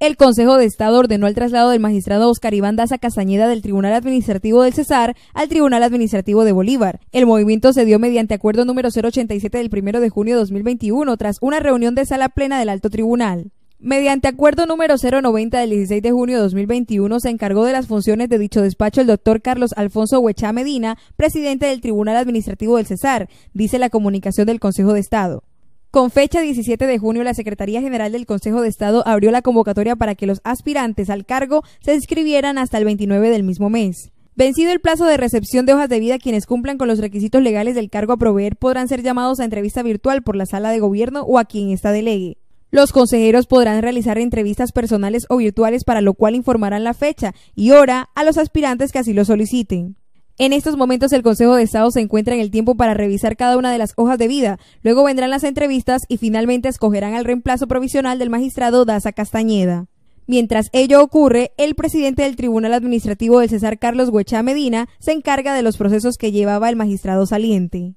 El Consejo de Estado ordenó el traslado del magistrado Oscar Iván Daza Castañeda del Tribunal Administrativo del Cesar al Tribunal Administrativo de Bolívar. El movimiento se dio mediante acuerdo número 087 del 1 de junio de 2021 tras una reunión de sala plena del Alto Tribunal. Mediante acuerdo número 090 del 16 de junio de 2021 se encargó de las funciones de dicho despacho el doctor Carlos Alfonso Huechá Medina, presidente del Tribunal Administrativo del Cesar, dice la comunicación del Consejo de Estado. Con fecha 17 de junio, la Secretaría General del Consejo de Estado abrió la convocatoria para que los aspirantes al cargo se inscribieran hasta el 29 del mismo mes. Vencido el plazo de recepción de hojas de vida, quienes cumplan con los requisitos legales del cargo a proveer podrán ser llamados a entrevista virtual por la sala de gobierno o a quien está delegue. Los consejeros podrán realizar entrevistas personales o virtuales para lo cual informarán la fecha y hora a los aspirantes que así lo soliciten. En estos momentos el Consejo de Estado se encuentra en el tiempo para revisar cada una de las hojas de vida. Luego vendrán las entrevistas y finalmente escogerán al reemplazo provisional del magistrado Daza Castañeda. Mientras ello ocurre, el presidente del Tribunal Administrativo del César Carlos Huechá Medina se encarga de los procesos que llevaba el magistrado saliente.